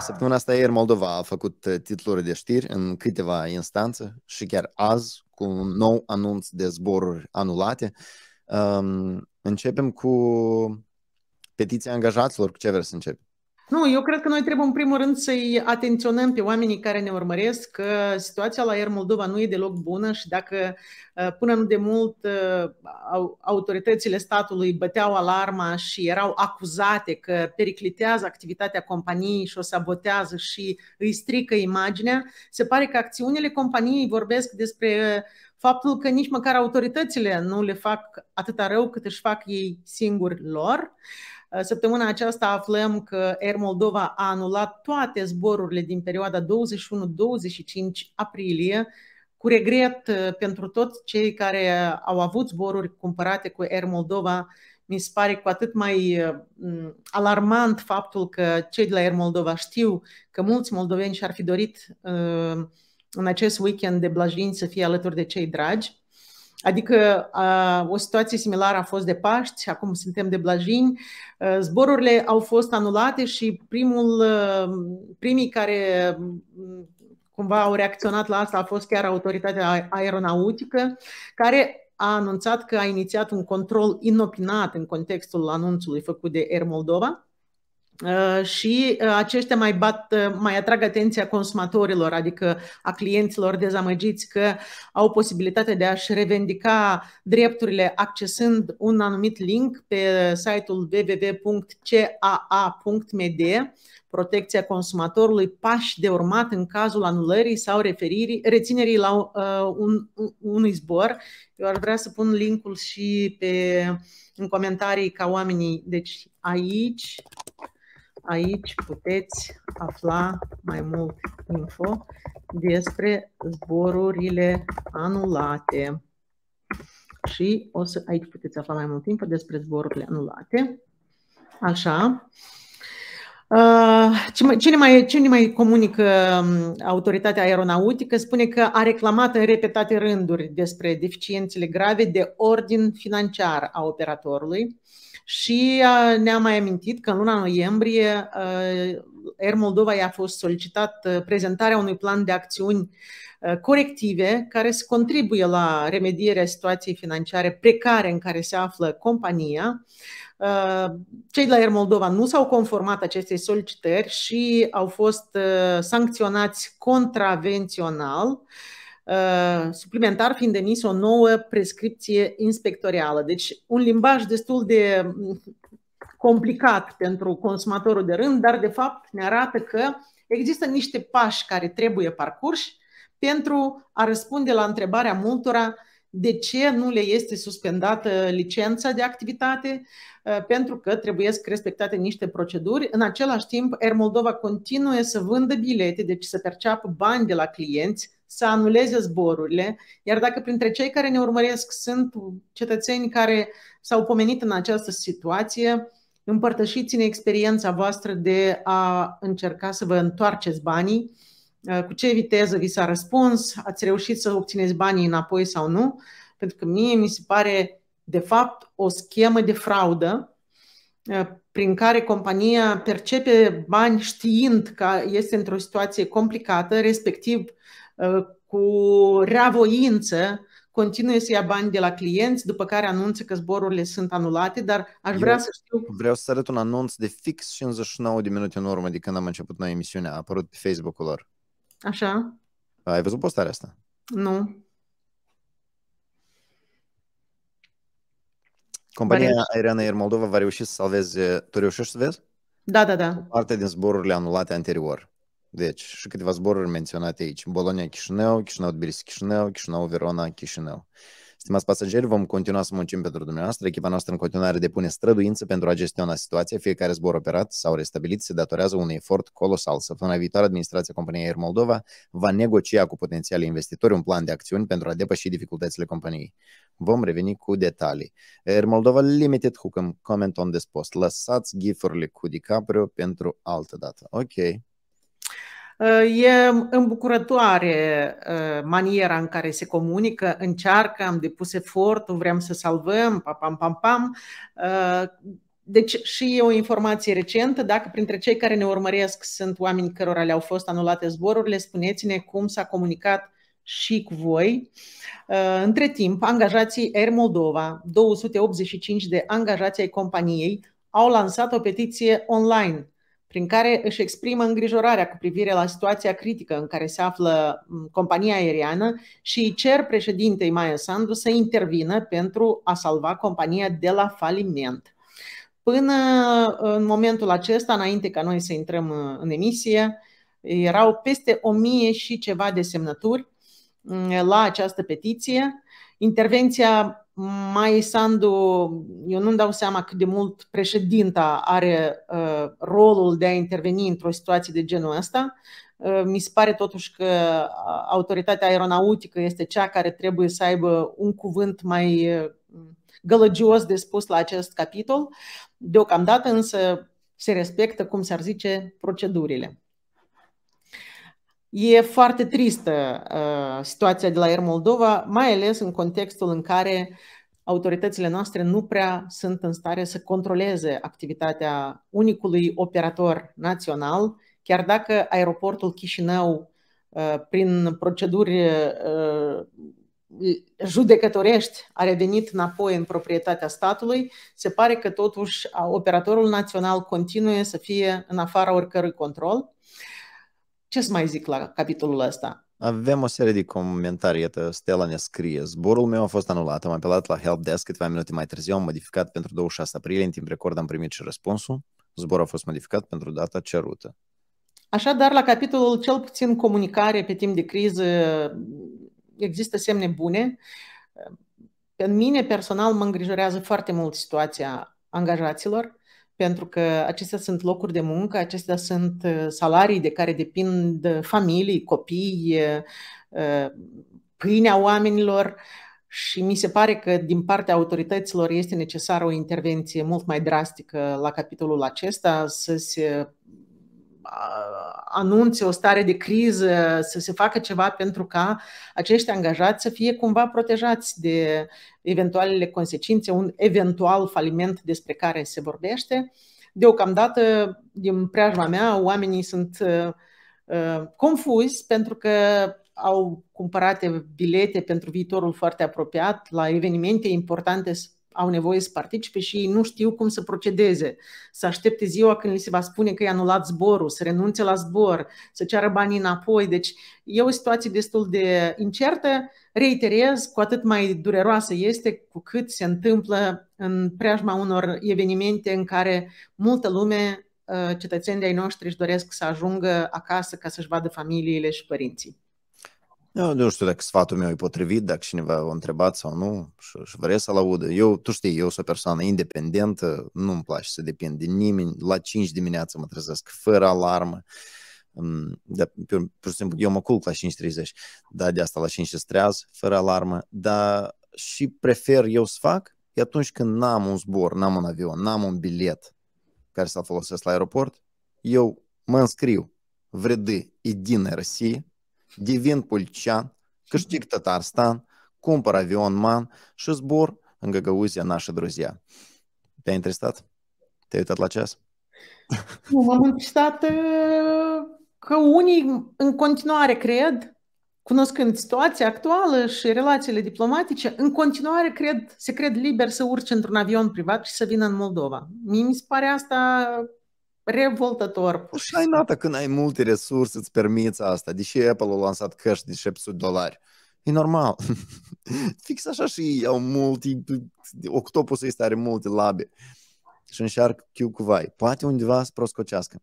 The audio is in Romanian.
Săptămâna asta Air Moldova a făcut uh, titluri de știri în câteva instanțe și chiar azi cu un nou anunț de zboruri anulate. Um, începem cu petiția angajaților. Cu ce vreți să începem? Nu, eu cred că noi trebuie în primul rând să-i atenționăm pe oamenii care ne urmăresc că situația la Air Moldova nu e deloc bună și dacă ă, până nu de mult ă, autoritățile statului băteau alarma și erau acuzate că periclitează activitatea companiei și o sabotează și îi strică imaginea, se pare că acțiunile companiei vorbesc despre ă, faptul că nici măcar autoritățile nu le fac atâta rău cât își fac ei singuri lor. Uh, Eh, săptămâna aceasta aflăm că Air Moldova a anulat toate zborurile din perioada 21-25 aprilie, cu regret eh, pentru toți cei care au avut zboruri cumpărate cu Air Moldova mi se pare cu atât mai eh, alarmant faptul că cei de la Air Moldova știu că mulți moldoveni și-ar fi dorit în acest weekend de blajin să fie alături de cei dragi. Adică a, o situație similară a fost de Paști, acum suntem de Blajini. Zborurile au fost anulate și primul, primii care cumva au reacționat la asta a fost chiar autoritatea aeronautică, care a anunțat că a inițiat un control inopinat în contextul anunțului făcut de Air Moldova Uh, și uh, aceștia mai, bat, uh, mai atrag atenția consumatorilor, adică a clienților dezamăgiți că au posibilitatea de a-și revendica drepturile accesând un anumit link pe site-ul www.caa.md protecția consumatorului, pași de urmat în cazul anulării sau referirii, reținerii la uh, un, unui zbor. Eu ar vrea să pun linkul și pe, în comentarii ca oamenii. Deci aici Aici puteți afla mai mult info despre zborurile anulate. Și o să, aici puteți afla mai mult info despre zborurile anulate. Așa. Uh, cine mai, cine mai comunică um, autoritatea aeronautică spune că a reclamat în repetate rânduri despre deficiențele grave de ordin financiar a operatorului și ne a mai amintit că în luna noiembrie Air Moldova i-a fost solicitat prezentarea unui plan de acțiuni corective care să contribuie la remedierea situației financiare precare în care se află compania. Cei de la Air Moldova nu s-au conformat acestei solicitări și au fost sancționați contravențional Uh, suplimentar fiind emis o nouă prescripție inspectorială. Deci un limbaj destul de mm, complicat pentru consumatorul de rând, dar de fapt ne arată că există niște pași care trebuie parcurși pentru a răspunde la întrebarea multora de ce nu le este suspendată licența de activitate, uh, pentru că trebuie respectate niște proceduri. În același timp, Air Moldova continuă să vândă bilete, deci să perceapă bani de la clienți să anuleze zborurile, iar dacă printre cei care ne urmăresc sunt cetățeni care s-au pomenit în această situație, împărtășiți-ne experiența voastră de a încerca să vă întoarceți banii, uh, cu ce viteză vi s-a răspuns, ați reușit să obțineți banii înapoi sau nu, pentru că mie mi se pare, de fapt, o schemă de fraudă uh, prin care compania percepe bani știind că este într-o situație complicată, respectiv Uh, cu reavoință continuă să ia bani de la clienți, după care anunță că zborurile sunt anulate, dar aș vrea Eu să știu... Vreau să arăt un anunț de fix 59 de minute în urmă de când am început noi emisiunea, a apărut pe Facebook-ul lor. Așa. Ai văzut postarea asta? Nu. Compania Aeriană Air Moldova va reuși să salveze... Tu reușești să vezi? Da, da, da. Parte din zborurile anulate anterior. Deci, și câteva zboruri menționate aici. bologna chișinău chișinău Chișinău-Tbilisi-Chișinău, Chișinău-Verona-Chișinău. Stimați pasageri, vom continua să muncim pentru dumneavoastră. Echipa noastră în continuare depune străduință pentru a gestiona situația. Fiecare zbor operat sau restabilit se datorează unui efort colosal. Săptămâna viitoare, administrația companiei Air Moldova va negocia cu potențialii investitori un plan de acțiuni pentru a depăși dificultățile companiei. Vom reveni cu detalii. Air Moldova Limited, can comment on this post. Lăsați gifurile cu DiCaprio pentru altă dată. Ok. E îmbucurătoare maniera în care se comunică, încearcă, am depus efortul, vrem să salvăm, pam, pam, pam, pam. Deci și e o informație recentă. Dacă printre cei care ne urmăresc sunt oameni cărora le-au fost anulate zborurile, spuneți-ne cum s-a comunicat și cu voi. Între timp, angajații Air Moldova, 285 de angajați ai companiei, au lansat o petiție online prin care își exprimă îngrijorarea cu privire la situația critică în care se află compania aeriană și îi cer președintei Maia Sandu să intervină pentru a salva compania de la faliment. Până uh, în momentul acesta, înainte ca noi să intrăm uh, în emisie, erau peste o mie și ceva de semnături mm, la această petiție. Intervenția mai Sandu, eu nu-mi dau seama cât de mult președinta are uh, rolul de a interveni într-o situație de genul ăsta. Uh, mi se pare totuși că uh, autoritatea aeronautică este cea care trebuie să aibă un cuvânt mai uh, gălăgios de spus la acest capitol. Deocamdată însă se respectă, cum s-ar zice, procedurile. E foarte tristă uh, situația de la Air Moldova, mai ales în contextul în care autoritățile noastre nu prea sunt în stare să controleze activitatea unicului operator național, chiar dacă aeroportul Chișinău, uh, prin proceduri uh, judecătorești a revenit înapoi în proprietatea statului, se pare că totuși operatorul național continuă să fie în afara oricărui control. Ce să mai zic la capitolul ăsta? Avem o serie de comentarii, iată, Stella ne scrie. Zborul meu a fost anulat, am apelat la helpdesk câteva minute mai târziu, am modificat pentru 26 aprilie, în timp record am primit și răspunsul. Zborul a fost modificat pentru data cerută. Așadar, la capitolul cel puțin comunicare pe timp de criză există semne bune. Pe mine personal mă îngrijorează foarte mult situația angajaților pentru că acestea sunt locuri de muncă, acestea sunt uh, salarii de care depind uh, familii, copii, uh, pâinea oamenilor și mi se pare că din partea autorităților este necesară o intervenție mult mai drastică la capitolul acesta, să se anunțe o stare de criză, să se facă ceva pentru ca acești angajați să fie cumva protejați de eventualele consecințe, un eventual faliment despre care se vorbește. Deocamdată, din preajma mea, oamenii sunt uh, uh, confuzi pentru că au cumpărate bilete pentru viitorul foarte apropiat la evenimente importante au nevoie să participe și ei nu știu cum să procedeze. Să aștepte ziua când li se va spune că e anulat zborul, să renunțe la zbor, să ceară banii înapoi. Deci e o situație destul de incertă. Reiterez, cu atât mai dureroasă este cu cât se întâmplă în preajma unor evenimente în care multă lume, ă, cetățenii ai noștri, își doresc să ajungă acasă ca să-și vadă familiile și părinții. Eu nu știu dacă sfatul meu e potrivit, dacă cineva o întrebat sau nu și, și vrea să-l audă. Eu, tu știi, eu sunt o persoană independentă, nu-mi place să depind de nimeni. La 5 dimineața mă trezesc fără alarmă. Mm, de, pur, pur și simplu, eu mă culc la 5.30, dar de asta la 5 streaz, fără alarmă, dar și prefer eu să fac e atunci când n-am un zbor, n-am un avion, n-am un bilet care să-l folosesc la aeroport, eu mă înscriu в e din России, devin pulcean, câștig Tatarstan, cumpăr avion MAN și zbor în Găgăuzia, nașă, друзья. Te-ai interesat? Te-ai uitat la ceas? Nu, m-am interesat că unii în continuare cred, cunoscând situația actuală și relațiile diplomatice, în continuare cred, se cred liber să urce într-un avion privat și să vină în Moldova. Mie mi se pare asta Revoltător. Și ai nata când ai multe resurse, îți permiți asta. Deși Apple a lansat căști de 700 dolari. E normal. Fix așa și ei au multe... Octopusul ăsta are multe labe. Și încearcă chiu cu vai. Poate undeva să proscocească.